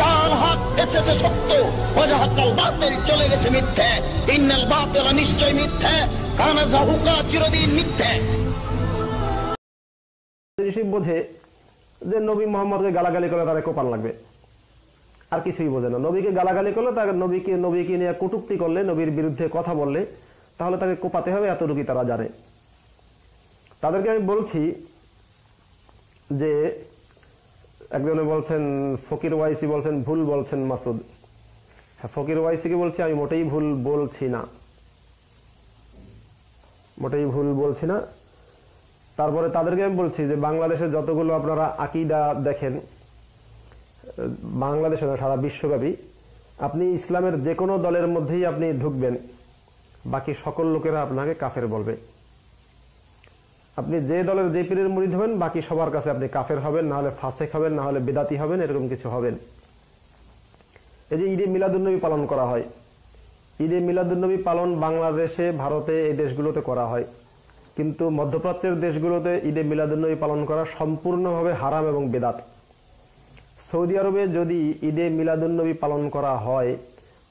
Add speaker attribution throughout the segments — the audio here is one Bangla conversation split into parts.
Speaker 1: যার হাত এসেছে সত্য বাতিল চলে গেছে মিথ্যে ইন্নাল বাতিল নিশ্চয় মিথ্যে কানা জাহুকা চিরদিন মিথ্যে
Speaker 2: বোঝে যে নবী মোহাম্মদকে গালাগালি করলে তারা কপাল লাগবে আর কিছুই বোঝে না নবীকে গালাগালি করলে তাকে নবীকে নবীকে নিয়ে কটুক্তি করলে নবীর বিরুদ্ধে কথা বললে তাহলে তাকে কোপাতে হবে এতটুকুই তারা জানে তাদেরকে আমি বলছি যে একজনে বলছেন ফকির ওয়াইসি বলছেন ভুল বলছেন মাসুদ হ্যাঁ ফকির ওয়াইসিকে বলছি আমি মোটেই ভুল বলছি না মোটেই ভুল বলছি না তারপরে তাদেরকে আমি বলছি যে বাংলাদেশে যতগুলো আপনারা আকিদা দেখেন বাংলাদেশে না সারা বিশ্বব্যাপী আপনি ইসলামের যে কোনো দলের মধ্যেই আপনি ঢুকবেন বাকি সকল লোকেরা আপনাকে কাফের বলবে আপনি যে দলের যে পীরের মুড়িদ হবেন বাকি সবার কাছে আপনি কাফের হবেন না হলে ফাঁসেক হবেন না হলে বেদাতি হবেন এরকম কিছু হবেন এই যে ঈদে মিলাদুলনবী পালন করা হয় ঈদে মিলাদুলনবী পালন বাংলাদেশে ভারতে এই দেশগুলোতে করা হয় কিন্তু মধ্যপ্রাচ্যের দেশগুলোতে ঈদে মিলাদুলনবী পালন করা সম্পূর্ণভাবে হারাম এবং বেদাত সৌদি আরবে যদি ঈদে মিলাদুন্নবী পালন করা হয়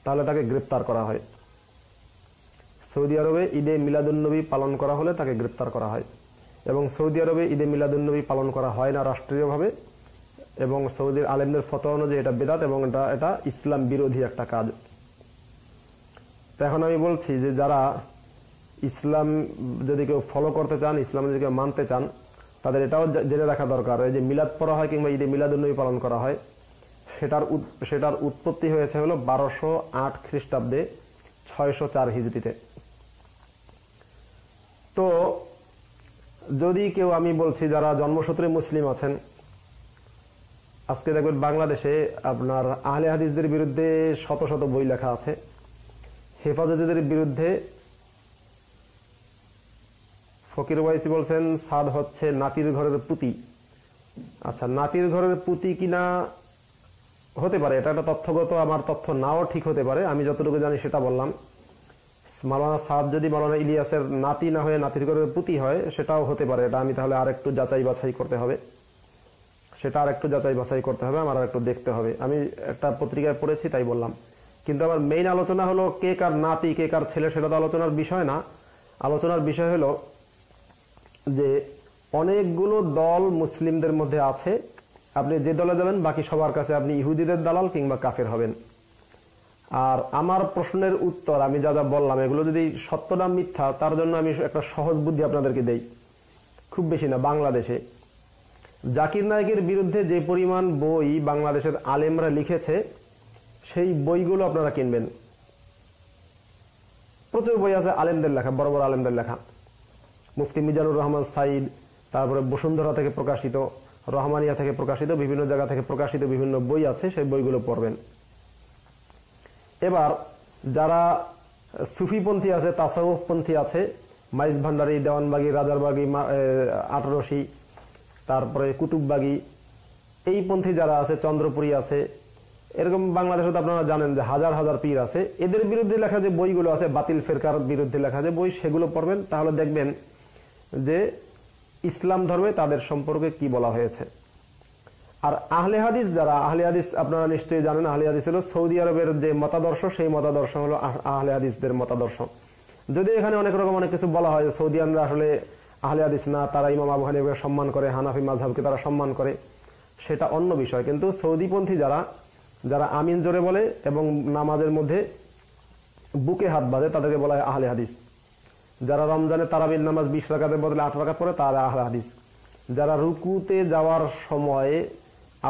Speaker 2: তাহলে তাকে গ্রেপ্তার করা হয় সৌদি আরবে ঈদে মিলাদুন্নবী পালন করা হলে তাকে গ্রেপ্তার করা হয় এবং সৌদি আরবে ঈদে মিলাদুন্নবী পালন করা হয় না রাষ্ট্রীয়ভাবে এবং সৌদির আলেমদের ফতোয়া অনুযায়ী এটা বেদাত এবং এটা এটা ইসলাম বিরোধী একটা কাজ তো এখন আমি বলছি যে যারা ইসলাম যদি কেউ ফলো করতে চান ইসলাম যদি কেউ মানতে চান তাদের এটাও জেনে রাখা দরকার এই যে মিলাদ পড়া হয় কিংবা ঈদে মিলাদুন্নবী পালন করা হয় সেটার সেটার উৎপত্তি হয়েছে হলো বারোশো আট খ্রিস্টাব্দে ছয়শো চার হিজড়িতে তো যদি কেউ আমি বলছি যারা জন্মসূত্রে মুসলিম আছেন আজকে দেখবেন বাংলাদেশে আপনার আহলে হাদিসদের বিরুদ্ধে শত শত বই লেখা আছে হেফাজতদের বিরুদ্ধে ফকির ওয়াইসি বলছেন সাদ হচ্ছে নাতির ঘরের পুতি আচ্ছা নাতির ঘরের পুতি কিনা হতে পারে এটা একটা তথ্যগত আমার তথ্য নাও ঠিক হতে পারে আমি যতটুকু জানি সেটা বললাম মালানা সাদ যদি মালানা ইলিয়াসের নাতি না হয়ে নাতির করে পুতি হয় সেটাও হতে পারে এটা আমি তাহলে আর একটু যাচাই বাছাই করতে হবে সেটা আর একটু যাচাই বাছাই করতে হবে আমার আর একটু দেখতে হবে আমি একটা পত্রিকায় পড়েছি তাই বললাম কিন্তু আমার মেইন আলোচনা হলো কে কার নাতি কে কার ছেলে সেটা তো আলোচনার বিষয় না আলোচনার বিষয় হলো যে অনেকগুলো দল মুসলিমদের মধ্যে আছে আপনি যে দলে যাবেন বাকি সবার কাছে আপনি ইহুদিদের দালাল কিংবা কাফের হবেন আর আমার প্রশ্নের উত্তর আমি যা যা বললাম এগুলো যদি সত্য না মিথ্যা তার জন্য আমি একটা সহজ বুদ্ধি আপনাদেরকে দেই খুব বেশি না বাংলাদেশে জাকির নায়কের বিরুদ্ধে যে পরিমাণ বই বাংলাদেশের আলেমরা লিখেছে সেই বইগুলো আপনারা কিনবেন প্রচুর বই আছে আলেমদের লেখা বড় বড় আলেমদের লেখা মুফতি মিজানুর রহমান সাইদ তারপরে বসুন্ধরা থেকে প্রকাশিত রহমানিয়া থেকে প্রকাশিত বিভিন্ন জায়গা থেকে প্রকাশিত বিভিন্ন বই আছে সেই বইগুলো পড়বেন এবার যারা সুফিপন্থী আছে তাসাউফপন্থী আছে মাইজ ভান্ডারি দেওয়ানবাগি রাজারবাগি আটরসি তারপরে কুতুববাগি এই পন্থী যারা আছে চন্দ্রপুরী আছে এরকম বাংলাদেশে তো আপনারা জানেন যে হাজার হাজার পীর আছে এদের বিরুদ্ধে লেখা যে বইগুলো আছে বাতিল ফেরকার বিরুদ্ধে লেখা যে বই সেগুলো পড়বেন তাহলে দেখবেন যে ইসলাম ধর্মে তাদের সম্পর্কে কি বলা হয়েছে আর আহলে হাদিস যারা আহলে হাদিস আপনারা নিশ্চয়ই জানেন আহলে হাদিস হলো সৌদি আরবের যে মতাদর্শ সেই মতাদর্শ হলো আহলে হাদিসদের মতাদর্শ যদি এখানে অনেক রকম অনেক কিছু বলা হয় সৌদিয়ানরা আসলে আহলে হাদিস না তারা ইমাম আবু হানিফকে সম্মান করে হানাফি মাঝহাবকে তারা সম্মান করে সেটা অন্য বিষয় কিন্তু সৌদিপন্থী যারা যারা আমিন জোরে বলে এবং নামাজের মধ্যে বুকে হাত বাঁধে তাদেরকে বলা হয় আহলে হাদিস যারা রমজানে তারাবিল নামাজ বিশ রাখাতে বদলে আট রাখাত পরে তারা আহলে হাদিস যারা রুকুতে যাওয়ার সময়ে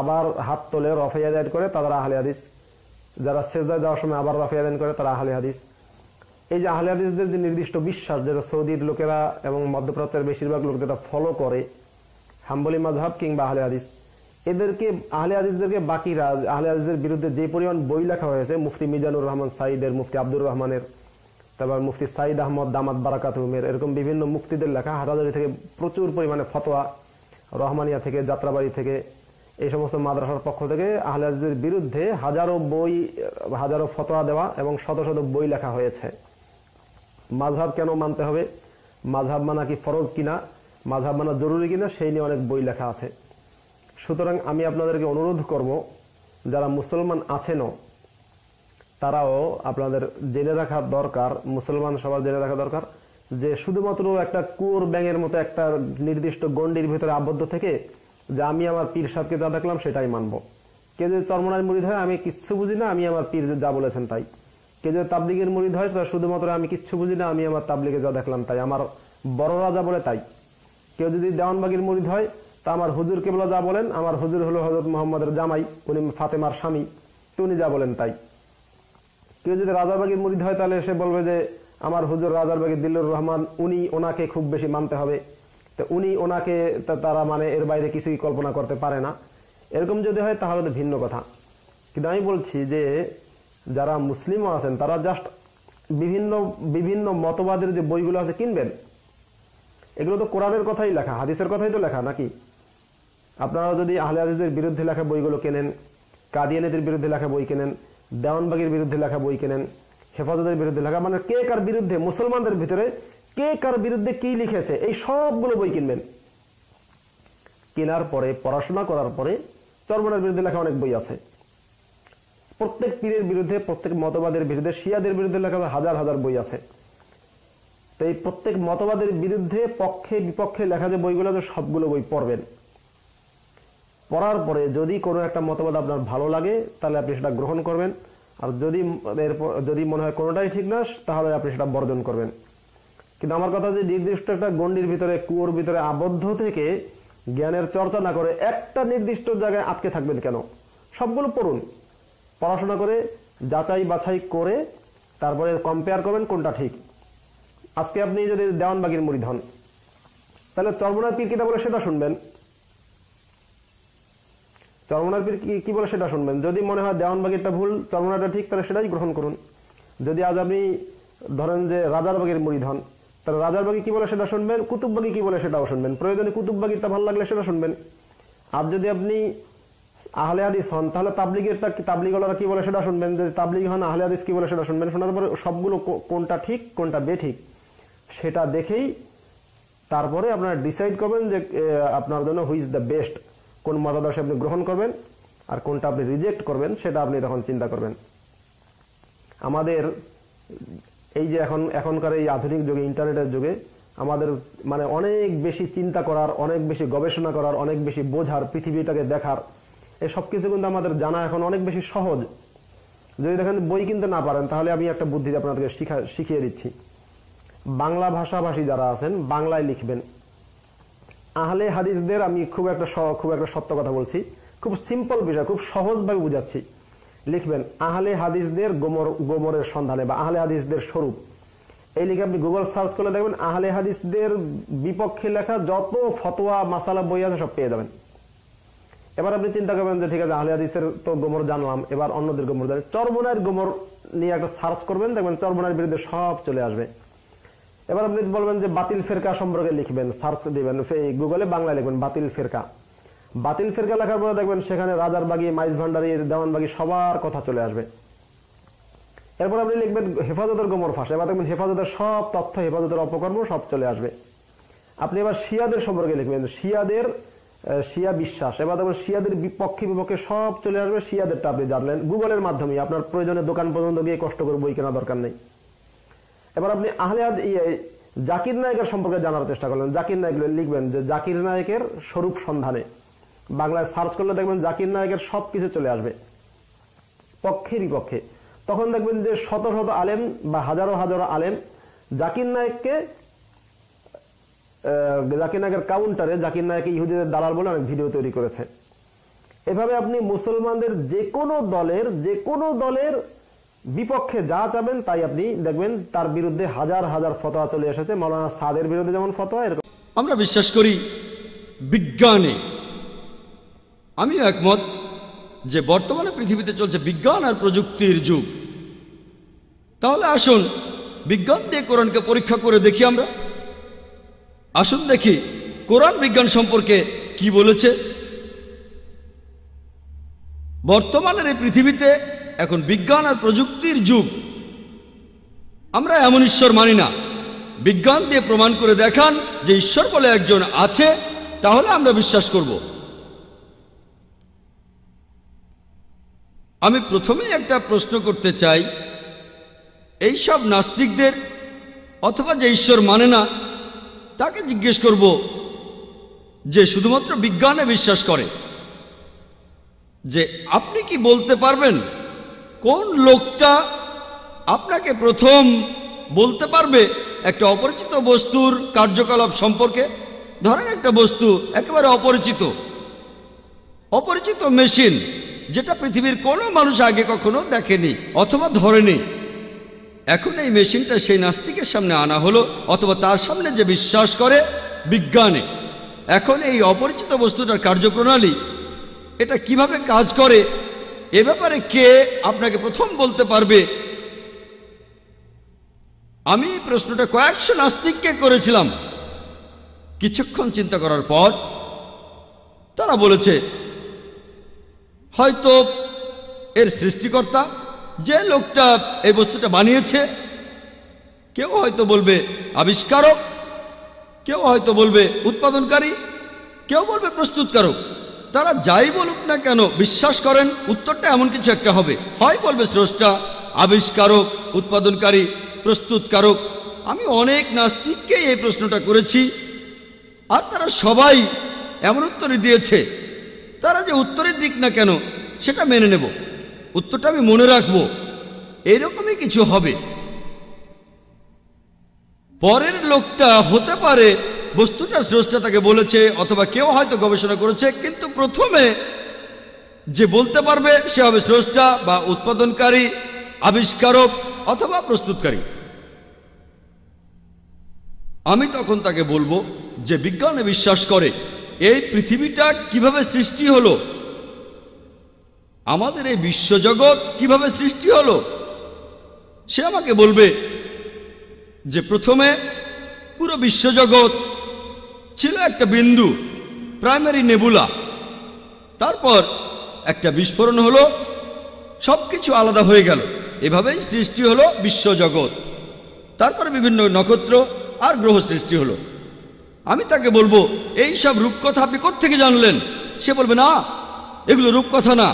Speaker 2: আবার হাত তোলে রফাইয়া দায়ের করে তারা আহলে হাদিস যারা সেজদায় যাওয়ার সময় আবার রফাইয়া দায়ন করে তারা আহলে হাদিস এই যে আহলে হাদিসদের যে নির্দিষ্ট বিশ্বাস যেটা সৌদির লোকেরা এবং মধ্যপ্রাচ্যের বেশিরভাগ লোক যেটা ফলো করে হাম্বলি মাঝহাব কিংবা আহলে হাদিস এদেরকে আহলে হাদিসদেরকে বাকিরা আহলে হাদিসদের বিরুদ্ধে যে পরিমাণ বই লেখা হয়েছে মুফতি মিজানুর রহমান সাইদের মুফতি আব্দুর রহমানের তারপর মুফতি সাইদ আহমদ দামাত বারাকাত রুমের এরকম বিভিন্ন মুক্তিদের লেখা হাটাজারি থেকে প্রচুর পরিমাণে ফতোয়া রহমানিয়া থেকে যাত্রাবাড়ি থেকে এই সমস্ত মাদ্রাসার পক্ষ থেকে আহলেদের বিরুদ্ধে হাজারো বই হাজারো ফতোয়া দেওয়া এবং শত শত বই লেখা হয়েছে মাঝহাব কেন মানতে হবে মাঝহাব মানা কি ফরজ কিনা মাঝহাব মানা জরুরি কিনা সেই নিয়ে অনেক বই লেখা আছে সুতরাং আমি আপনাদেরকে অনুরোধ করব যারা মুসলমান আছেনও তারাও আপনাদের জেনে রাখা দরকার মুসলমান সবার জেনে রাখা দরকার যে শুধুমাত্র একটা কুয়োর ব্যাঙের মতো একটা নির্দিষ্ট গণ্ডির ভিতরে আবদ্ধ থেকে যে আমি আমার পীর সাহেবকে যা দেখলাম সেটাই মানব কে যদি চর্মনার মুড়ি হয় আমি কিচ্ছু বুঝি না আমি আমার পীর যা বলেছেন তাই কে যদি তাবলিগের মুড়ি হয় তা শুধুমাত্র আমি কিচ্ছু বুঝি না আমি আমার তাবলিগে যা দেখলাম তাই আমার বড় রাজা বলে তাই কেউ যদি দেওয়ানবাগির মুড়ি হয় তা আমার হুজুর কেবলা যা বলেন আমার হুজুর হলো হজরত মোহাম্মদের জামাই উনি ফাতেমার স্বামী উনি যা বলেন তাই কেউ যদি রাজারবাগির মরিদ হয় তাহলে সে বলবে যে আমার হুজুর রাজারবাগির দিল্লুর রহমান উনি ওনাকে খুব বেশি মানতে হবে তো উনি ওনাকে তারা মানে এর বাইরে কিছুই কল্পনা করতে পারে না এরকম যদি হয় তাহলে তো ভিন্ন কথা কিন্তু আমি বলছি যে যারা মুসলিমও আছেন তারা জাস্ট বিভিন্ন বিভিন্ন মতবাদের যে বইগুলো আছে কিনবেন এগুলো তো কোরআনের কথাই লেখা হাদিসের কথাই তো লেখা নাকি আপনারা যদি আহলে হাদিসের বিরুদ্ধে লেখা বইগুলো কেনেন কাদিয়ানিদের বিরুদ্ধে লেখা বই কেনেন দেওয়ানবাগির বিরুদ্ধে লেখা বই কেনেন হেফাজতের বিরুদ্ধে লেখা মানে কে কার বিরুদ্ধে মুসলমানদের ভিতরে কে কার বিরুদ্ধে কি লিখেছে এই সবগুলো বই কিনবেন কেনার পরে পড়াশোনা করার পরে চর্মনার বিরুদ্ধে লেখা অনেক বই আছে প্রত্যেক পীরের বিরুদ্ধে প্রত্যেক মতবাদের বিরুদ্ধে শিয়াদের বিরুদ্ধে লেখা হাজার হাজার বই আছে তো এই প্রত্যেক মতবাদের বিরুদ্ধে পক্ষে বিপক্ষে লেখা যে বইগুলো আছে সবগুলো বই পড়বেন পড়ার পরে যদি কোনো একটা মতবাদ আপনার ভালো লাগে তাহলে আপনি সেটা গ্রহণ করবেন আর যদি এরপর যদি মনে হয় কোনোটাই ঠিক না তাহলে আপনি সেটা বর্জন করবেন কিন্তু আমার কথা যে নির্দিষ্ট একটা গণ্ডির ভিতরে কুয়োর ভিতরে আবদ্ধ থেকে জ্ঞানের চর্চা না করে একটা নির্দিষ্ট জায়গায় আটকে থাকবেন কেন সবগুলো পড়ুন পড়াশোনা করে যাচাই বাছাই করে তারপরে কম্পেয়ার করবেন কোনটা ঠিক আজকে আপনি যদি দেওয়ানবাগির মুড়ি ধন তাহলে চর্মনার পীর কিটা বলে সেটা শুনবেন চর্মনার পীর কি বলে সেটা শুনবেন যদি মনে হয় দেওয়ানবাগিরটা ভুল চর্মনাটা ঠিক তাহলে সেটাই গ্রহণ করুন যদি আজ আপনি ধরেন যে রাজারবাগের মুড়ি ধন তাহলে রাজারবাগি কি বলে সেটা শুনবেন কুতুববাগি কি বলে সেটাও শুনবেন প্রয়োজনে তা ভালো লাগলে সেটা শুনবেন আর যদি আপনি আহলে আদিস হন তাহলে তাবলিগেরটা তাবলিগ কি বলে সেটা শুনবেন যদি তাবলিগ হন আহলে আদিস কি বলে সেটা শুনবেন শোনার পরে সবগুলো কোনটা ঠিক কোনটা বেঠিক সেটা দেখেই তারপরে আপনারা ডিসাইড করবেন যে আপনার জন্য হুইজ দ্য বেস্ট কোন মতাদর্শে আপনি গ্রহণ করবেন আর কোনটা আপনি রিজেক্ট করবেন সেটা আপনি তখন চিন্তা করবেন আমাদের এই যে এখন এখনকার এই আধুনিক যুগে ইন্টারনেটের যুগে আমাদের মানে অনেক বেশি চিন্তা করার অনেক বেশি গবেষণা করার অনেক বেশি বোঝার পৃথিবীটাকে দেখার এই সব কিছু কিন্তু আমাদের জানা এখন অনেক বেশি সহজ যদি দেখেন বই কিনতে না পারেন তাহলে আমি একটা বুদ্ধি আপনাদেরকে শিখা শিখিয়ে দিচ্ছি বাংলা ভাষাভাষী যারা আছেন বাংলায় লিখবেন আহলে হাদিসদের আমি খুব একটা খুব একটা সত্য কথা বলছি খুব সিম্পল বিষয় খুব সহজভাবে বুঝাচ্ছি লিখবেন আহলে হাদিসদের গোমর গোমরের সন্ধানে বা আহলে হাদিসদের স্বরূপ এই লিখে আপনি গুগল সার্চ করলে দেখবেন আহলে হাদিসদের বিপক্ষে লেখা যত ফতোয়া মাসালা বই আছে সব পেয়ে যাবেন এবার আপনি চিন্তা করবেন যে ঠিক আছে আহলে হাদিসের তো গোমর জানলাম এবার অন্যদের গোমর জানেন চর্বনায়ের গোমর নিয়ে একটা সার্চ করবেন দেখবেন চর্বনায়ের বিরুদ্ধে সব চলে আসবে এবার আপনি বলবেন যে বাতিল ফেরকা সম্পর্কে লিখবেন সার্চ দিবেন গুগলে বাংলায় লিখবেন বাতিল ফেরকা বাতিল ফেরকা লেখার পরে দেখবেন সেখানে রাজার বাগি মাইজ ভান্ডারি দেওয়ানবাগি সবার কথা চলে আসবে এরপর আপনি লিখবেন হেফাজতের গোমর ফাঁস এবার দেখবেন হেফাজতের সব তথ্য হেফাজতের অপকর্ম সব চলে আসবে আপনি এবার শিয়াদের সম্পর্কে লিখবেন শিয়াদের শিয়া বিশ্বাস এবার দেখবেন শিয়াদের বিপক্ষে বিপক্ষে সব চলে আসবে শিয়াদেরটা আপনি জানলেন গুগলের মাধ্যমে আপনার প্রয়োজনে দোকান পর্যন্ত গিয়ে কষ্ট করে বই কেনা দরকার নেই এবার আপনি আহলে ইয়ে, জাকির নায়কের সম্পর্কে জানার চেষ্টা করলেন জাকির নায়ক লিখবেন যে জাকির নায়কের স্বরূপ সন্ধানে বাংলায় সার্চ করলে দেখবেন জাকির নায়কের সব কিছু চলে আসবে পক্ষে বিপক্ষে তখন দেখবেন যে শত শত আলেম বা হাজারো হাজারো আলেম জাকির নায়ককে জাকির নায়কের কাউন্টারে জাকির নায়ককে ইহুদিদের দালাল বলে অনেক ভিডিও তৈরি করেছে এভাবে আপনি মুসলমানদের যে কোনো দলের যে কোনো দলের বিপক্ষে যা চাবেন তাই আপনি দেখবেন তার বিরুদ্ধে হাজার হাজার ফতোয়া চলে এসেছে মৌলানা সাদের বিরুদ্ধে যেমন ফতোয়া এরকম
Speaker 1: আমরা বিশ্বাস করি বিজ্ঞানে আমিও একমত যে বর্তমানে পৃথিবীতে চলছে বিজ্ঞান আর প্রযুক্তির যুগ তাহলে আসুন বিজ্ঞান দিয়ে কোরআনকে পরীক্ষা করে দেখি আমরা আসুন দেখি কোরআন বিজ্ঞান সম্পর্কে কি বলেছে বর্তমানের এই পৃথিবীতে এখন বিজ্ঞান আর প্রযুক্তির যুগ আমরা এমন ঈশ্বর মানি না বিজ্ঞান দিয়ে প্রমাণ করে দেখান যে ঈশ্বর বলে একজন আছে তাহলে আমরা বিশ্বাস করবো আমি প্রথমে একটা প্রশ্ন করতে চাই এই সব নাস্তিকদের অথবা যে ঈশ্বর মানে না তাকে জিজ্ঞেস করব যে শুধুমাত্র বিজ্ঞানে বিশ্বাস করে যে আপনি কি বলতে পারবেন কোন লোকটা আপনাকে প্রথম বলতে পারবে একটা অপরিচিত বস্তুর কার্যকলাপ সম্পর্কে ধরেন একটা বস্তু একেবারে অপরিচিত অপরিচিত মেশিন যেটা পৃথিবীর কোনো মানুষ আগে কখনো দেখেনি অথবা ধরেনি এখন এই মেশিনটা সেই নাস্তিকের সামনে আনা হলো অথবা তার সামনে যে বিশ্বাস করে বিজ্ঞানে এখন এই অপরিচিত বস্তুটার কার্যপ্রণালী এটা কিভাবে কাজ করে এ ব্যাপারে কে আপনাকে প্রথম বলতে পারবে আমি এই প্রশ্নটা কয়েকশো নাস্তিককে করেছিলাম কিছুক্ষণ চিন্তা করার পর তারা বলেছে হয়তো এর সৃষ্টিকর্তা যে লোকটা এই বস্তুটা বানিয়েছে কেউ হয়তো বলবে আবিষ্কারক কেউ হয়তো বলবে উৎপাদনকারী কেউ বলবে প্রস্তুতকারক তারা যাই বলুক না কেন বিশ্বাস করেন উত্তরটা এমন কিছু একটা হবে হয় বলবে স্রষ্টা আবিষ্কারক উৎপাদনকারী প্রস্তুতকারক আমি অনেক নাস্তিককেই এই প্রশ্নটা করেছি আর তারা সবাই এমন উত্তরই দিয়েছে তারা যে উত্তরের দিক না কেন সেটা মেনে নেব উত্তরটা আমি মনে রাখবো এরকমই কিছু হবে পরের লোকটা হতে পারে বস্তুটা স্রষ্টা তাকে বলেছে অথবা কেউ হয়তো গবেষণা করেছে কিন্তু প্রথমে যে বলতে পারবে সে হবে স্রষ্টা বা উৎপাদনকারী আবিষ্কারক অথবা প্রস্তুতকারী আমি তখন তাকে বলবো যে বিজ্ঞানে বিশ্বাস করে এই পৃথিবীটা কিভাবে সৃষ্টি হলো আমাদের এই বিশ্বজগৎ কিভাবে সৃষ্টি হলো সে আমাকে বলবে যে প্রথমে পুরো বিশ্বজগৎ ছিল একটা বিন্দু প্রাইমারি নেবুলা তারপর একটা বিস্ফোরণ হলো সব কিছু আলাদা হয়ে গেল এভাবেই সৃষ্টি হলো বিশ্বজগৎ তারপরে বিভিন্ন নক্ষত্র আর গ্রহ সৃষ্টি হলো আমি তাকে বলবো এই সব রূপকথা আপনি কোত্থেকে জানলেন সে বলবে না এগুলো রূপকথা না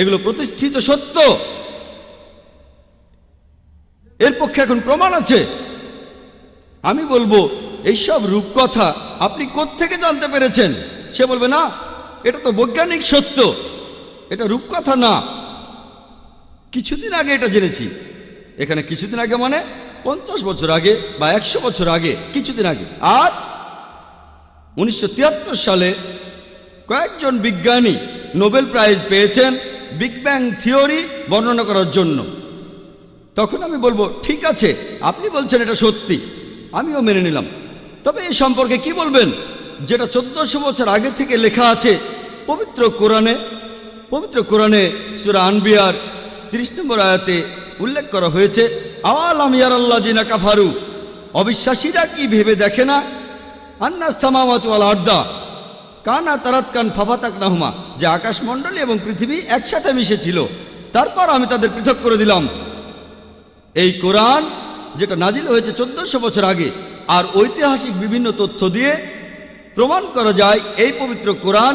Speaker 1: এগুলো প্রতিষ্ঠিত সত্য এর পক্ষে এখন প্রমাণ আছে আমি বলবো এইসব রূপকথা আপনি কোত্থেকে জানতে পেরেছেন সে বলবে না এটা তো বৈজ্ঞানিক সত্য এটা রূপকথা না কিছুদিন আগে এটা জেনেছি এখানে কিছুদিন আগে মানে পঞ্চাশ বছর আগে বা একশো বছর আগে কিছুদিন আগে আর উনিশশো সালে কয়েকজন বিজ্ঞানী নোবেল প্রাইজ পেয়েছেন বিগ ব্যাং থিওরি বর্ণনা করার জন্য তখন আমি বলবো ঠিক আছে আপনি বলছেন এটা সত্যি আমিও মেনে নিলাম তবে এ সম্পর্কে কি বলবেন যেটা চোদ্দশো বছর আগে থেকে লেখা আছে পবিত্র কোরআনে পবিত্র কোরআনে সুরা আনবিয়ার ত্রিশ নম্বর আয়াতে উল্লেখ করা হয়েছে আওয়াল আমিয়ার আল্লাহ জিনা কাফারু অবিশ্বাসীরা কি ভেবে দেখে না আন্না আর্দা কানা তারাত কান ফাফাতাক নাহুমা যে আকাশমণ্ডলী এবং পৃথিবী একসাথে মিশেছিল তারপর আমি তাদের পৃথক করে দিলাম এই কোরআন যেটা নাজিল হয়েছে চোদ্দশো বছর আগে আর ঐতিহাসিক বিভিন্ন তথ্য দিয়ে প্রমাণ করা যায় এই পবিত্র কোরআন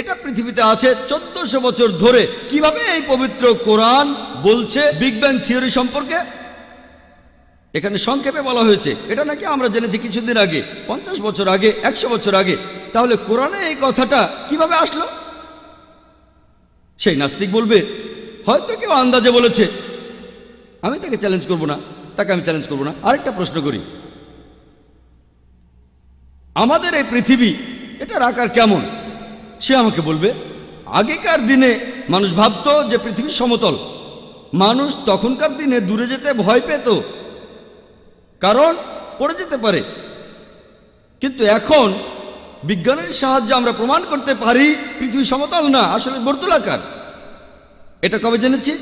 Speaker 1: এটা পৃথিবীতে আছে চোদ্দশো বছর ধরে কিভাবে এই পবিত্র কোরআন বলছে বিগ ব্যাং থিওরি সম্পর্কে এখানে সংক্ষেপে বলা হয়েছে এটা নাকি আমরা জেনেছি কিছুদিন আগে পঞ্চাশ বছর আগে একশো বছর আগে তাহলে কোরআনে এই কথাটা কিভাবে আসলো সেই নাস্তিক বলবে হয়তো কেউ আন্দাজে বলেছে আমি তাকে চ্যালেঞ্জ করব না তাকে আমি চ্যালেঞ্জ করব না আরেকটা প্রশ্ন করি আমাদের এই পৃথিবী এটার আকার কেমন সে আমাকে বলবে আগেকার দিনে মানুষ ভাবত যে পৃথিবী সমতল মানুষ তখনকার দিনে দূরে যেতে ভয় পেত কারণ পড়ে যেতে পারে কিন্তু এখন বিজ্ঞানের সাহায্যে আমরা প্রমাণ করতে পারি পৃথিবী সমতল না আসলে বর্তুলাকার এটা কবে জেনেছি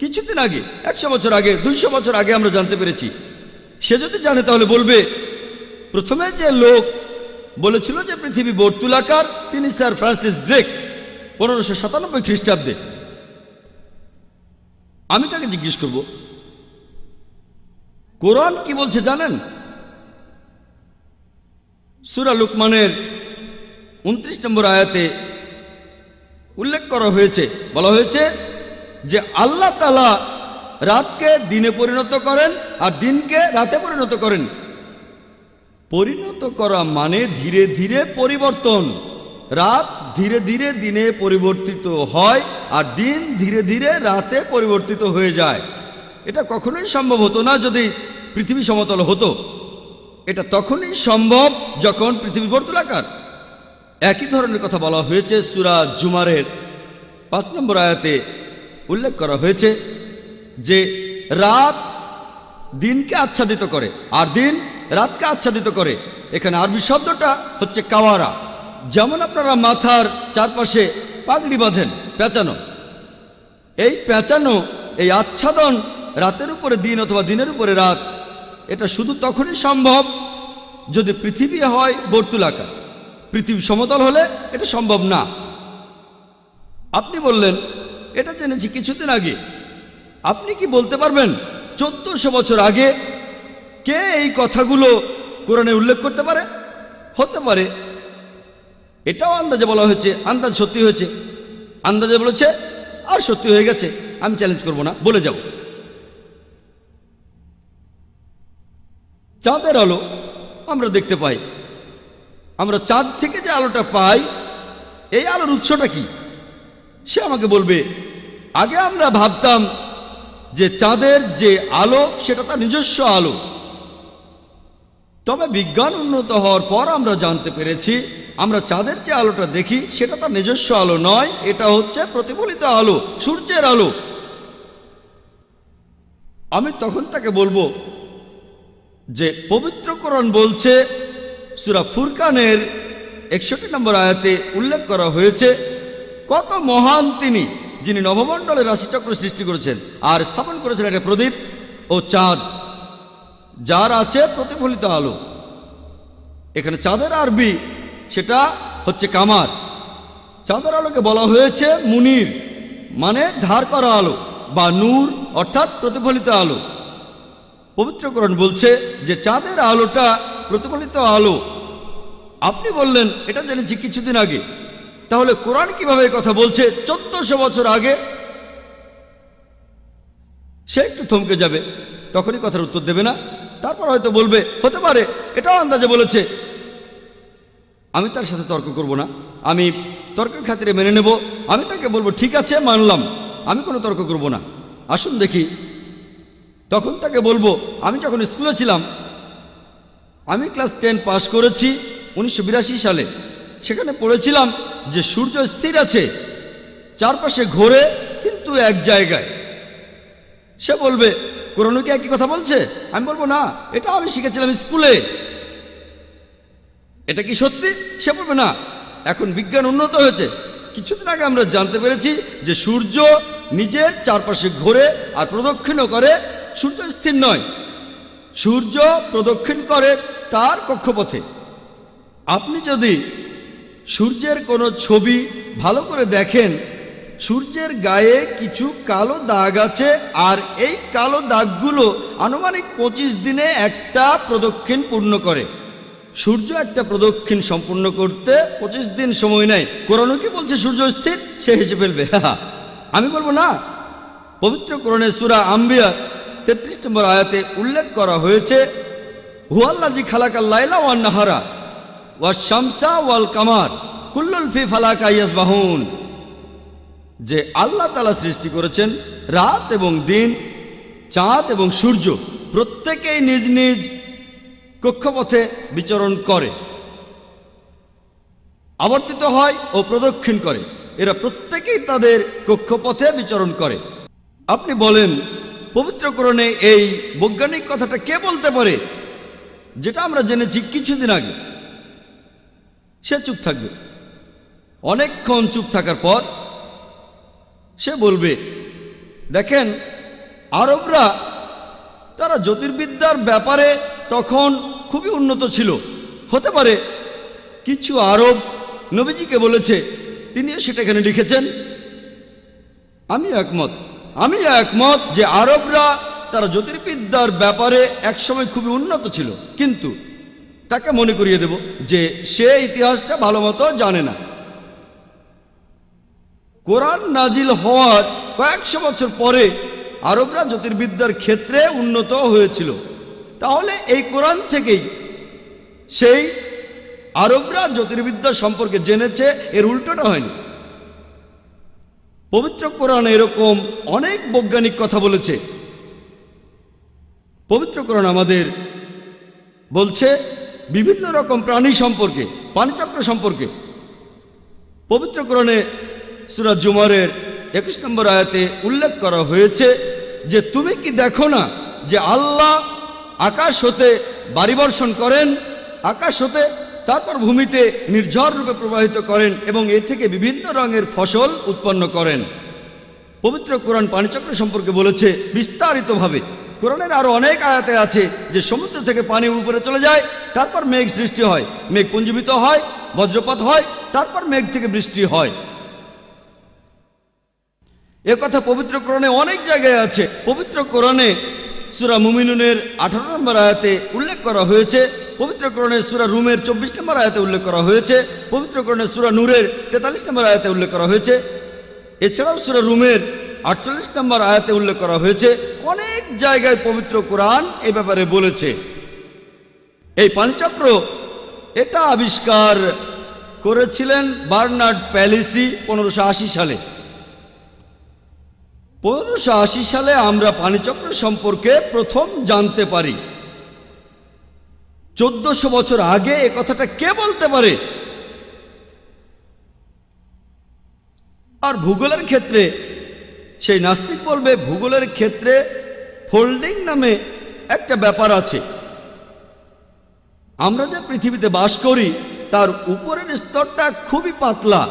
Speaker 1: কিছুদিন আগে একশো বছর আগে দুইশো বছর আগে আমরা জানতে পেরেছি সে যদি জানে তাহলে বলবে প্রথমে যে লোক বলেছিল যে পৃথিবী বর্তুলাকার তিনি স্যার ফ্রান্সিস ড্রেক পনেরোশো সাতানব্বই খ্রিস্টাব্দে আমি তাকে জিজ্ঞেস করবো কোরআন কি বলছে জানেন সুরা লুকমানের উনত্রিশ নম্বর আয়াতে উল্লেখ করা হয়েছে বলা হয়েছে যে আল্লাহ তালা রাতকে দিনে পরিণত করেন আর দিনকে রাতে পরিণত করেন পরিণত করা মানে ধীরে ধীরে পরিবর্তন রাত ধীরে ধীরে দিনে পরিবর্তিত হয় আর দিন ধীরে ধীরে রাতে পরিবর্তিত হয়ে যায় এটা কখনোই সম্ভব হতো না যদি পৃথিবী সমতল হতো এটা তখনই সম্ভব যখন পৃথিবী বর্তুলাকার একই ধরনের কথা বলা হয়েছে সুরা জুমারের পাঁচ নম্বর আয়াতে উল্লেখ করা হয়েছে যে রাত দিনকে আচ্ছাদিত করে আর দিন রাতকে আচ্ছাদিত করে এখানে আরবি শব্দটা হচ্ছে কাওয়ারা যেমন আপনারা মাথার চারপাশে পাগড়ি বাঁধেন প্যাঁচানো এই প্যাঁচানো এই আচ্ছাদন রাতের উপরে দিন অথবা দিনের উপরে রাত এটা শুধু তখনই সম্ভব যদি পৃথিবী হয় বর্তুলাকার পৃথিবী সমতল হলে এটা সম্ভব না আপনি বললেন এটা জেনেছি কিছুদিন আগে আপনি কি বলতে পারবেন চোদ্দশো বছর আগে কে এই কথাগুলো কোরআনে উল্লেখ করতে পারে হতে পারে এটাও আন্দাজে বলা হয়েছে আন্দাজ সত্যি হয়েছে আন্দাজে বলেছে আর সত্যি হয়ে গেছে আমি চ্যালেঞ্জ করব না বলে যাবো চাঁদের আলো আমরা দেখতে পাই আমরা চাঁদ থেকে যে আলোটা পাই এই আলোর উৎসটা কি সে আমাকে বলবে আগে আমরা ভাবতাম যে চাঁদের যে আলো সেটা তার নিজস্ব আলো তবে বিজ্ঞান উন্নত হওয়ার পর আমরা জানতে পেরেছি আমরা চাঁদের যে আলোটা দেখি সেটা তার নিজস্ব আলো নয় এটা হচ্ছে প্রতিফলিত আলো সূর্যের আলো আমি তখন তাকে বলবো যে পবিত্রকরণ বলছে সুরা ফুরকানের একষট্টি নম্বর আয়াতে উল্লেখ করা হয়েছে কত মহান তিনি যিনি নবমণ্ডলের রাশিচক্র সৃষ্টি করেছেন আর স্থাপন করেছেন একটা প্রদীপ ও চাঁদ যার আছে প্রতিফলিত আলো এখানে চাঁদের আরবি সেটা হচ্ছে কামার চাঁদের আলোকে বলা হয়েছে মুনির মানে ধার করা আলো বা নূর অর্থাৎ প্রতিফলিত আলো পবিত্রকরণ বলছে যে চাঁদের আলোটা প্রতিফলিত আলো আপনি বললেন এটা জেনেছি কিছুদিন আগে তাহলে কোরআন কিভাবে কথা বলছে চোদ্দশো বছর আগে সে একটু থমকে যাবে তখনই কথার উত্তর দেবে না তারপর হয়তো বলবে হতে পারে এটাও আন্দাজে বলেছে আমি তার সাথে তর্ক করব না আমি তর্কের খাতিরে মেনে নেব আমি তাকে বলবো ঠিক আছে মানলাম আমি কোনো তর্ক করব না আসুন দেখি তখন তাকে বলবো আমি যখন স্কুলে ছিলাম আমি ক্লাস টেন পাশ করেছি উনিশশো সালে সেখানে পড়েছিলাম যে সূর্য স্থির আছে চারপাশে ঘোরে কিন্তু এক জায়গায় সে বলবে কোরআনকে একই কথা বলছে আমি বলবো না এটা আমি শিখেছিলাম স্কুলে এটা কি সত্যি সে বলবে না এখন বিজ্ঞান উন্নত হয়েছে কিছুদিন আগে আমরা জানতে পেরেছি যে সূর্য নিজের চারপাশে ঘোরে আর প্রদক্ষিণও করে সূর্য স্থির নয় সূর্য প্রদক্ষিণ করে তার কক্ষপথে আপনি যদি সূর্যের কোনো ছবি ভালো করে দেখেন সূর্যের গায়ে কিছু কালো দাগ আছে আর এই কালো দাগগুলো আনুমানিক ২৫ দিনে একটা প্রদক্ষিণ পূর্ণ করে সূর্য একটা প্রদক্ষিণ সম্পূর্ণ করতে ২৫ দিন সময় নেয় কোরআনও কি বলছে সূর্য স্থির সে হেসে ফেলবে আমি বলবো না পবিত্র কোরণের সুরা আম্বিয়া তেত্রিশ নম্বর আয়াতে উল্লেখ করা হয়েছে হুয়াল্লাজি খালাকা লাইলা ওয়ান নাহারা ওয়া শামসা ওয়াল কামার কুল্লুল ফি ফালাকা ইয়াসবাহুন যে আল্লাহ তালা সৃষ্টি করেছেন রাত এবং দিন চাঁদ এবং সূর্য প্রত্যেকেই নিজ নিজ কক্ষপথে বিচরণ করে আবর্তিত হয় ও প্রদক্ষিণ করে এরা প্রত্যেকেই তাদের কক্ষপথে বিচরণ করে আপনি বলেন পবিত্রকরণে এই বৈজ্ঞানিক কথাটা কে বলতে পারে যেটা আমরা জেনেছি কিছুদিন আগে সে চুপ থাকবে অনেকক্ষণ চুপ থাকার পর সে বলবে দেখেন আরবরা তারা জ্যোতির্বিদ্যার ব্যাপারে তখন খুবই উন্নত ছিল হতে পারে কিছু আরব নবীজিকে বলেছে তিনিও সেটা এখানে লিখেছেন আমি একমত আমি একমত যে আরবরা তারা জ্যোতির্বিদ্যার ব্যাপারে একসময় খুবই উন্নত ছিল কিন্তু তাকে মনে করিয়ে দেব যে সে ইতিহাসটা ভালো মতো জানে না কোরআন নাজিল হওয়ার কয়েকশো বছর পরে আরবরা জ্যোতির্বিদ্যার ক্ষেত্রে উন্নত হয়েছিল তাহলে এই কোরআন থেকেই সেই আরবরা জ্যোতির্বিদ্যা সম্পর্কে জেনেছে এর উল্টোটা হয়নি পবিত্র কোরআন এরকম অনেক বৈজ্ঞানিক কথা বলেছে পবিত্র কোরআন আমাদের বলছে বিভিন্ন রকম প্রাণী সম্পর্কে পানিচক্র সম্পর্কে পবিত্র কোরণে সুরাজ জুমারের একুশ নম্বর আয়াতে উল্লেখ করা হয়েছে যে তুমি কি দেখো না যে আল্লাহ আকাশ হতে বাড়ি বর্ষণ করেন আকাশ হতে তারপর ভূমিতে নির্ঝর রূপে প্রবাহিত করেন এবং এ থেকে বিভিন্ন রঙের ফসল উৎপন্ন করেন পবিত্র কোরআন পানিচক্র সম্পর্কে বলেছে বিস্তারিতভাবে কোরআনের আরও অনেক আয়াতে আছে যে সমুদ্র থেকে পানি উপরে চলে যায় তারপর মেঘ সৃষ্টি হয় মেঘ পুঞ্জীবিত হয় বজ্রপাত হয় তারপর মেঘ থেকে বৃষ্টি হয় এ কথা পবিত্র কোরণে অনেক জায়গায় আছে পবিত্র কোরণে সুরা মুমিনুনের আঠারো নম্বর আয়াতে উল্লেখ করা হয়েছে পবিত্রকরণের সুরা রুমের চব্বিশ নম্বর আয়াতে উল্লেখ করা হয়েছে পবিত্রকরণের সুরা নূরের তেতাল্লিশ নম্বর আয়াতে উল্লেখ করা হয়েছে এছাড়াও সুরা রুমের আটচল্লিশ নম্বর আয়াতে উল্লেখ করা হয়েছে অনেক জায়গায় পবিত্র কোরআন এ ব্যাপারে বলেছে এই পাঞ্চক্র এটা আবিষ্কার করেছিলেন বার্নার্ড প্যালিসি পনেরোশো আশি সালে পনেরোশো সালে আমরা পানিচক্র সম্পর্কে প্রথম জানতে পারি চোদ্দশো বছর আগে এ কথাটা কে বলতে পারে আর ভূগোলের ক্ষেত্রে সেই নাস্তিক বলবে ভূগোলের ক্ষেত্রে ফোল্ডিং নামে একটা ব্যাপার আছে আমরা যে পৃথিবীতে বাস করি তার উপরের স্তরটা খুবই পাতলা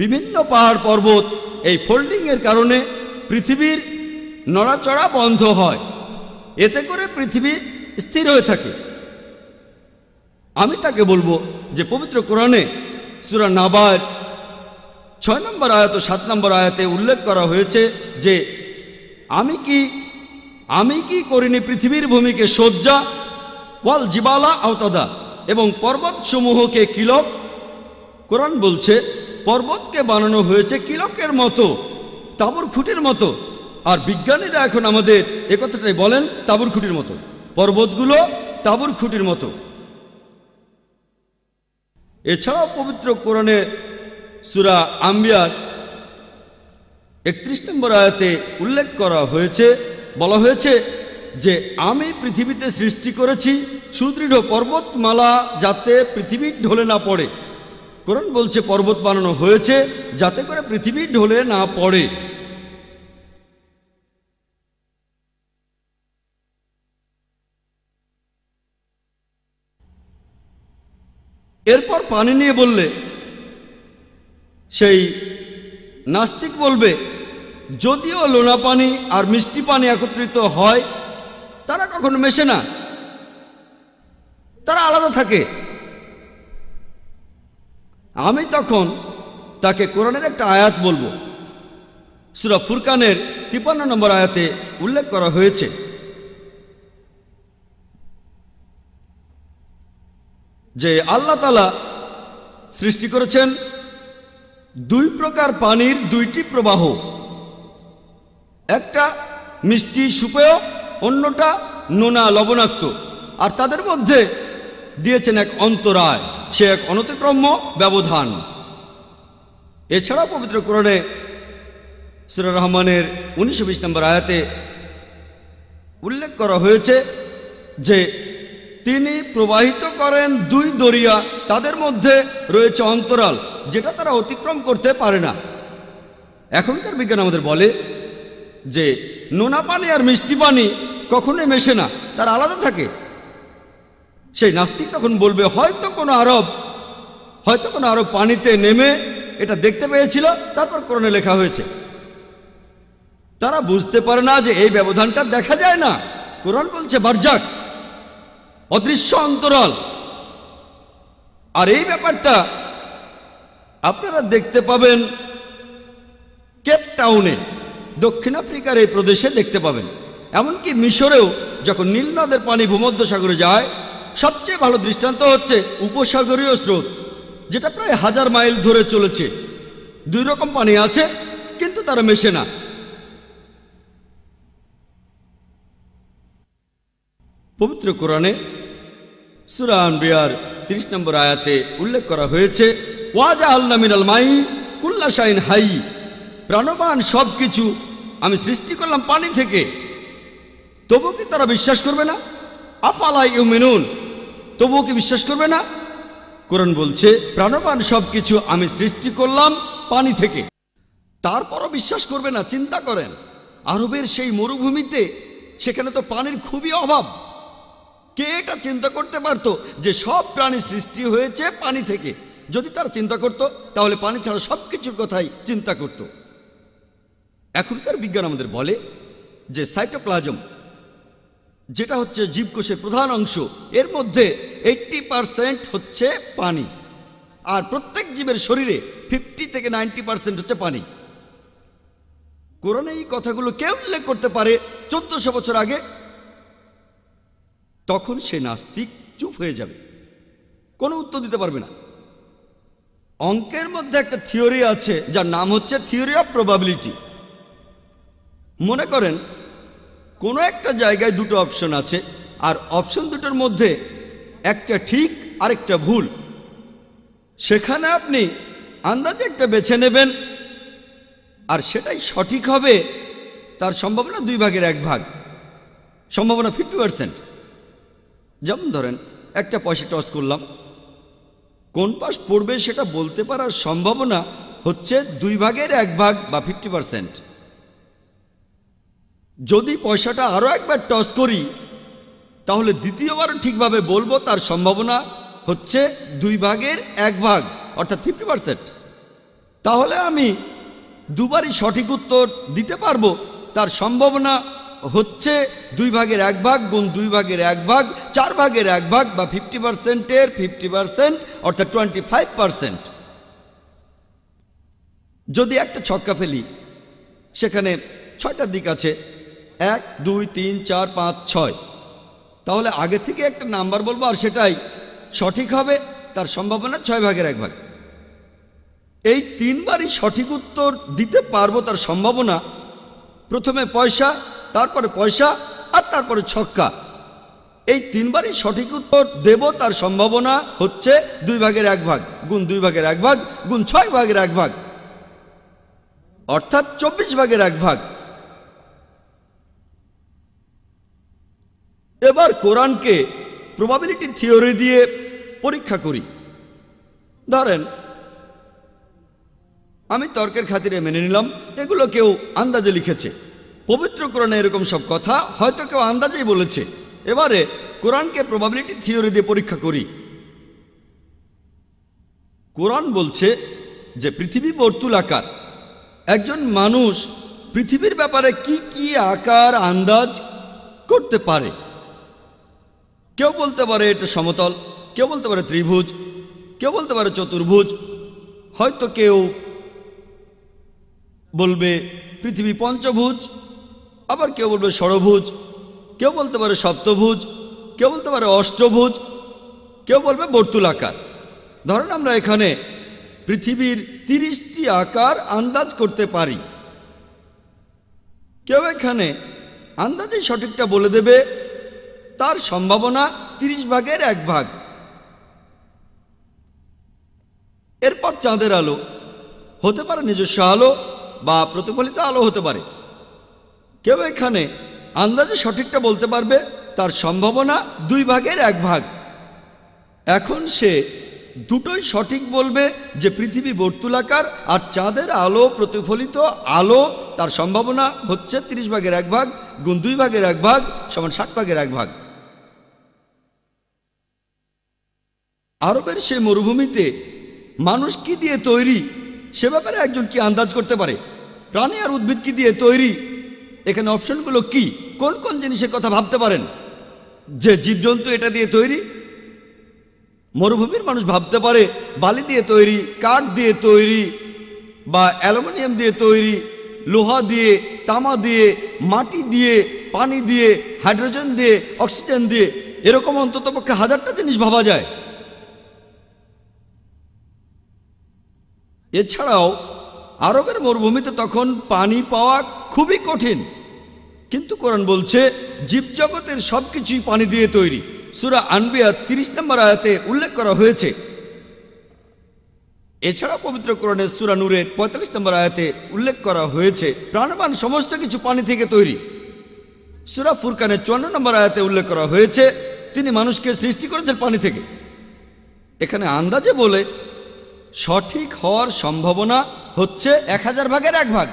Speaker 1: বিভিন্ন পাহাড় পর্বত এই ফোল্ডিংয়ের কারণে পৃথিবীর নড়াচড়া বন্ধ হয় এতে করে পৃথিবী স্থির হয়ে থাকে আমি তাকে বলবো যে পবিত্র কোরআনে সুরা নাবার ছয় নম্বর আয়াত ও সাত নম্বর আয়াতে উল্লেখ করা হয়েছে যে আমি কি আমি কি করিনি পৃথিবীর ভূমিকে শয্যা ওয়াল জিবালা আওতাদা এবং পর্বতসমূহকে কিলক কোরআন বলছে পর্বতকে বানানো হয়েছে কিলকের মতো তাবুর খুঁটির মতো আর বিজ্ঞানীরা এখন আমাদের একথাটাই বলেন তাবুর খুঁটির মতো পর্বতগুলো তাবুর খুঁটির মতো এছাড়াও পবিত্র কোরআনে সুরা আম্বিয়ার একত্রিশ নম্বর আয়াতে উল্লেখ করা হয়েছে বলা হয়েছে যে আমি পৃথিবীতে সৃষ্টি করেছি সুদৃঢ় পর্বতমালা যাতে পৃথিবী ঢলে না পড়ে কোরআন বলছে পর্বত বানানো হয়েছে যাতে করে পৃথিবী ঢলে না পড়ে এরপর পানি নিয়ে বললে সেই নাস্তিক বলবে যদিও লোনা পানি আর মিষ্টি পানি একত্রিত হয় তারা কখনো মেশে না তারা আলাদা থাকে আমি তখন তাকে কোরআনের একটা আয়াত বলবো সুরা ফুরকানের তিপান্ন নম্বর আয়াতে উল্লেখ করা হয়েছে যে আল্লাহ তালা সৃষ্টি করেছেন দুই প্রকার পানির দুইটি প্রবাহ একটা মিষ্টি সুপেয় অন্যটা নোনা লবণাক্ত আর তাদের মধ্যে দিয়েছেন এক অন্তরায় সে এক অনতিক্রম্য ব্যবধান এছাড়া পবিত্র কোরণে সুরা রহমানের উনিশশো বিশ নম্বর আয়াতে উল্লেখ করা হয়েছে যে তিনি প্রবাহিত করেন দুই দরিয়া তাদের মধ্যে রয়েছে অন্তরাল যেটা তারা অতিক্রম করতে পারে না এখনকার বিজ্ঞান আমাদের বলে যে নোনা পানি আর মিষ্টি পানি কখনোই মেশে না তার আলাদা থাকে সেই নাস্তিক তখন বলবে হয়তো কোনো আরব হয়তো কোনো আরব পানিতে নেমে এটা দেখতে পেয়েছিল তারপর কোরআনে লেখা হয়েছে তারা বুঝতে পারে না যে এই ব্যবধানটা দেখা যায় না কোরআন বলছে বারজাক অদৃশ্য অন্তরাল আর এই ব্যাপারটা আপনারা দেখতে পাবেন কেপ টাউনে দক্ষিণ আফ্রিকার এই প্রদেশে দেখতে পাবেন এমনকি মিশরেও যখন নীলনদের পানি ভূমধ্য সাগরে যায় সবচেয়ে ভালো দৃষ্টান্ত হচ্ছে উপসাগরীয় স্রোত যেটা প্রায় হাজার মাইল ধরে চলেছে দুই রকম পানি আছে কিন্তু তারা মেশে না পবিত্র কোরআনে সুরান বিয়ার তিরিশ নম্বর আয়াতে উল্লেখ করা হয়েছে ওয়াজা আল্লা মিনাল মাই কুল্লা হাই প্রাণবান সব কিছু আমি সৃষ্টি করলাম পানি থেকে তবু কি তারা বিশ্বাস করবে না আফালাই ইউ মেনুন তবুও কি বিশ্বাস করবে না কোরআন বলছে প্রাণবান সব কিছু আমি সৃষ্টি করলাম পানি থেকে তারপরও বিশ্বাস করবে না চিন্তা করেন আরবের সেই মরুভূমিতে সেখানে তো পানির খুবই অভাব কে এটা চিন্তা করতে পারত যে সব প্রাণী সৃষ্টি হয়েছে পানি থেকে যদি তারা চিন্তা করত তাহলে পানি ছাড়া সব কিছুর কথাই চিন্তা করত এখনকার বিজ্ঞান আমাদের বলে যে সাইটোপ্লাজম যেটা হচ্ছে জীবকোষের প্রধান অংশ এর মধ্যে এইট্টি পারসেন্ট হচ্ছে পানি আর প্রত্যেক জীবের শরীরে ফিফটি থেকে নাইনটি পারসেন্ট হচ্ছে পানি কোরআনে এই কথাগুলো কে উল্লেখ করতে পারে চোদ্দশো বছর আগে তখন সে নাস্তিক চুপ হয়ে যাবে কোনো উত্তর দিতে পারবে না অঙ্কের মধ্যে একটা থিওরি আছে যার নাম হচ্ছে থিওরি অফ প্রবাবিলিটি মনে করেন কোনো একটা জায়গায় দুটো অপশন আছে আর অপশন দুটোর মধ্যে একটা ঠিক আর একটা ভুল সেখানে আপনি আন্দাজে একটা বেছে নেবেন আর সেটাই সঠিক হবে তার সম্ভাবনা দুই ভাগের এক ভাগ সম্ভাবনা ফিফটি পার্সেন্ট যেমন ধরেন একটা পয়সা টস করলাম কোন পাস পড়বে সেটা বলতে পারার সম্ভাবনা হচ্ছে দুই ভাগের এক ভাগ বা ফিফটি পারসেন্ট যদি পয়সাটা আরও একবার টস করি তাহলে দ্বিতীয়বার ঠিকভাবে বলবো তার সম্ভাবনা হচ্ছে দুই ভাগের এক ভাগ অর্থাৎ ফিফটি পারসেন্ট তাহলে আমি দুবারই সঠিক উত্তর দিতে পারবো তার সম্ভাবনা হচ্ছে দুই ভাগের এক ভাগ গুণ দুই ভাগের এক ভাগ চার ভাগের এক ভাগ বা ফিফটি পার্সেন্টের ফিফটি পার্সেন্ট অর্থাৎ টোয়েন্টি ফাইভ পার্সেন্ট যদি একটা ছক্কা ফেলি সেখানে ছয়টা দিক আছে এক দুই তিন চার পাঁচ ছয় তাহলে আগে থেকে একটা নাম্বার বলবো আর সেটাই সঠিক হবে তার সম্ভাবনা ছয় ভাগের এক ভাগ এই তিনবারই সঠিক উত্তর দিতে পারবো তার সম্ভাবনা প্রথমে পয়সা তারপরে পয়সা আর তারপরে ছক্কা এই তিনবারই সঠিক উত্তর দেব তার সম্ভাবনা হচ্ছে দুই ভাগের এক ভাগ গুণ দুই ভাগের এক ভাগ গুণ ছয় ভাগের এক ভাগ অর্থাৎ চব্বিশ ভাগের এক ভাগ এবার কোরআনকে প্রবাবিলিটি থিওরি দিয়ে পরীক্ষা করি ধরেন আমি তর্কের খাতিরে মেনে নিলাম এগুলো কেউ আন্দাজে লিখেছে পবিত্র কোরআনে এরকম সব কথা হয়তো কেউ আন্দাজেই বলেছে এবারে কোরআনকে প্রবাবিলিটি থিওরি দিয়ে পরীক্ষা করি কোরআন বলছে যে পৃথিবী বর্তুল আকার একজন মানুষ পৃথিবীর ব্যাপারে কি কি আকার আন্দাজ করতে পারে কেউ বলতে পারে এটা সমতল কেউ বলতে পারে ত্রিভুজ কেউ বলতে পারে চতুর্ভুজ হয়তো কেউ বলবে পৃথিবী পঞ্চভুজ আবার কেউ বলবে ষড়ভুজ কেউ বলতে পারে সপ্তভুজ কেউ বলতে পারে অষ্টভুজ কেউ বলবে বর্তুলাকার ধরেন আমরা এখানে পৃথিবীর তিরিশটি আকার আন্দাজ করতে পারি কেউ এখানে আন্দাজে সঠিকটা বলে দেবে তার সম্ভাবনা তিরিশ ভাগের এক ভাগ এরপর চাঁদের আলো হতে পারে নিজস্ব আলো বা প্রতিফলিত আলো হতে পারে কেউ এখানে আন্দাজে সঠিকটা বলতে পারবে তার সম্ভাবনা দুই ভাগের এক ভাগ এখন সে দুটোই সঠিক বলবে যে পৃথিবী বর্তুলাকার আর চাঁদের আলো প্রতিফলিত আলো তার সম্ভাবনা হচ্ছে ৩০ ভাগের এক ভাগ গুণ দুই ভাগের এক ভাগ সমান ষাট ভাগের এক ভাগ আরবের সে মরুভূমিতে মানুষ কি দিয়ে তৈরি সে ব্যাপারে একজন কি আন্দাজ করতে পারে প্রাণী আর উদ্ভিদ কি দিয়ে তৈরি এখানে অপশনগুলো কি কোন কোন জিনিসের কথা ভাবতে পারেন যে জীবজন্তু এটা দিয়ে তৈরি মরুভূমির মানুষ ভাবতে পারে বালি দিয়ে তৈরি কাঠ দিয়ে তৈরি বা অ্যালুমিনিয়াম দিয়ে তৈরি লোহা দিয়ে তামা দিয়ে মাটি দিয়ে পানি দিয়ে হাইড্রোজেন দিয়ে অক্সিজেন দিয়ে এরকম অন্ততপক্ষে হাজারটা জিনিস ভাবা যায় এছাড়াও আরবের মরুভূমিতে তখন পানি পাওয়া খুবই কঠিন কিন্তু কোরআন বলছে জীবজগতের সব কিছুই পানি দিয়ে তৈরি সুরা আনবিয়া তিরিশ নম্বর আয়াতে উল্লেখ করা হয়েছে এছাড়া পবিত্র কোরআনে সুরা নূরের পঁয়তাল্লিশ নম্বর আয়াতে উল্লেখ করা হয়েছে প্রাণবান সমস্ত কিছু পানি থেকে তৈরি সুরা ফুরকানের চুয়ান্ন নম্বর আয়াতে উল্লেখ করা হয়েছে তিনি মানুষকে সৃষ্টি করেছেন পানি থেকে এখানে আন্দাজে বলে সঠিক হওয়ার সম্ভাবনা হচ্ছে এক হাজার ভাগের এক ভাগ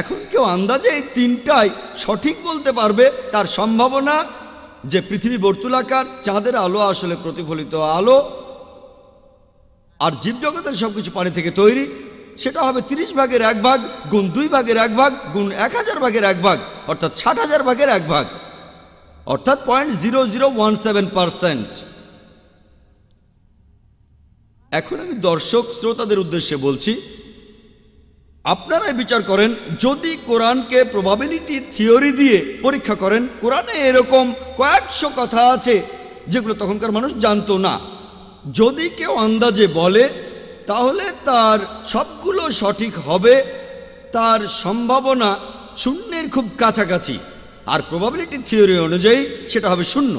Speaker 1: এখন কেউ আন্দাজে এই তিনটাই সঠিক বলতে পারবে তার সম্ভাবনা যে পৃথিবী বর্তুলাকার চাঁদের আলো আসলে প্রতিফলিত আলো আর জীবজগতের সব কিছু পানি থেকে তৈরি সেটা হবে ৩০ ভাগের এক ভাগ গুণ দুই ভাগের এক ভাগ গুণ এক হাজার ভাগের এক ভাগ অর্থাৎ ষাট হাজার ভাগের এক ভাগ অর্থাৎ point zero zero one seven percent এখন আমি দর্শক শ্রোতাদের উদ্দেশ্যে বলছি আপনারাই বিচার করেন যদি কোরআনকে প্রবাবিলিটি থিওরি দিয়ে পরীক্ষা করেন কোরআনে এরকম কয়েকশো কথা আছে যেগুলো তখনকার মানুষ জানতো না যদি কেউ আন্দাজে বলে তাহলে তার সবগুলো সঠিক হবে তার সম্ভাবনা শূন্যের খুব কাছাকাছি আর প্রবাবিলিটি থিওরি অনুযায়ী সেটা হবে শূন্য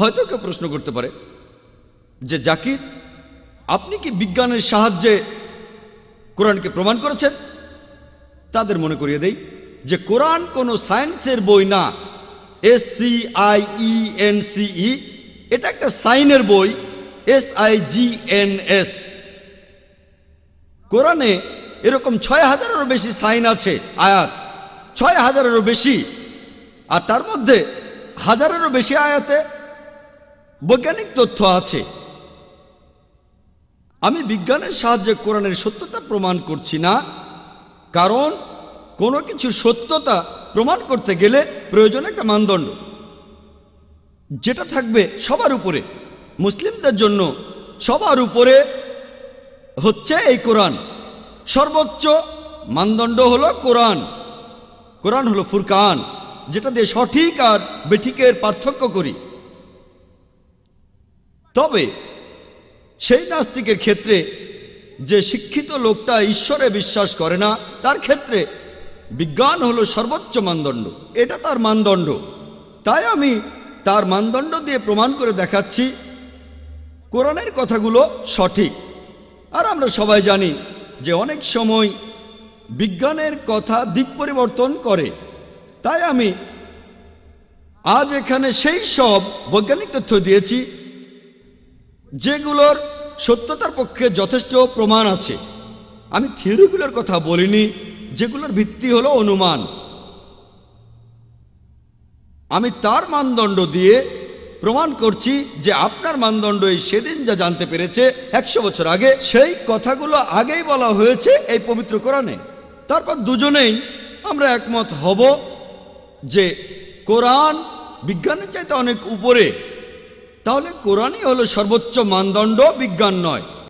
Speaker 1: হয়তো কেউ প্রশ্ন করতে পারে যে জাকির আপনি কি বিজ্ঞানের সাহায্যে কোরআনকে প্রমাণ করেছেন তাদের মনে করিয়ে দেই যে কোরআন কোনো সায়েন্সের বই না S C I E N C E এটা একটা সাইনের বই S I G N S কোরআনে এরকম ছয় হাজারেরও বেশি সাইন আছে আয়াত ছয় হাজারেরও বেশি আর তার মধ্যে হাজারেরও বেশি আয়াতে বৈজ্ঞানিক তথ্য আছে আমি বিজ্ঞানের সাহায্যে কোরআনের সত্যতা প্রমাণ করছি না কারণ কোনো কিছু সত্যতা প্রমাণ করতে গেলে প্রয়োজন একটা মানদণ্ড যেটা থাকবে সবার উপরে মুসলিমদের জন্য সবার উপরে হচ্ছে এই কোরআন সর্বোচ্চ মানদণ্ড হল কোরআন কোরআন হলো ফুরকান যেটা দিয়ে সঠিক আর বেঠিকের পার্থক্য করি তবে সেই নাস্তিকের ক্ষেত্রে যে শিক্ষিত লোকটা ঈশ্বরে বিশ্বাস করে না তার ক্ষেত্রে বিজ্ঞান হলো সর্বোচ্চ মানদণ্ড এটা তার মানদণ্ড তাই আমি তার মানদণ্ড দিয়ে প্রমাণ করে দেখাচ্ছি কোরআনের কথাগুলো সঠিক আর আমরা সবাই জানি যে অনেক সময় বিজ্ঞানের কথা দিক পরিবর্তন করে তাই আমি আজ এখানে সেই সব বৈজ্ঞানিক তথ্য দিয়েছি যেগুলোর সত্যতার পক্ষে যথেষ্ট প্রমাণ আছে আমি থিওরিগুলোর কথা বলিনি যেগুলোর ভিত্তি হলো অনুমান আমি তার মানদণ্ড দিয়ে প্রমাণ করছি যে আপনার মানদণ্ড এই সেদিন যা জানতে পেরেছে একশো বছর আগে সেই কথাগুলো আগেই বলা হয়েছে এই পবিত্র কোরআনে তারপর দুজনেই আমরা একমত হব যে কোরআন বিজ্ঞানের চাইতে অনেক উপরে তাহলে কোরআনই হলো সর্বোচ্চ মানদণ্ড বিজ্ঞান নয়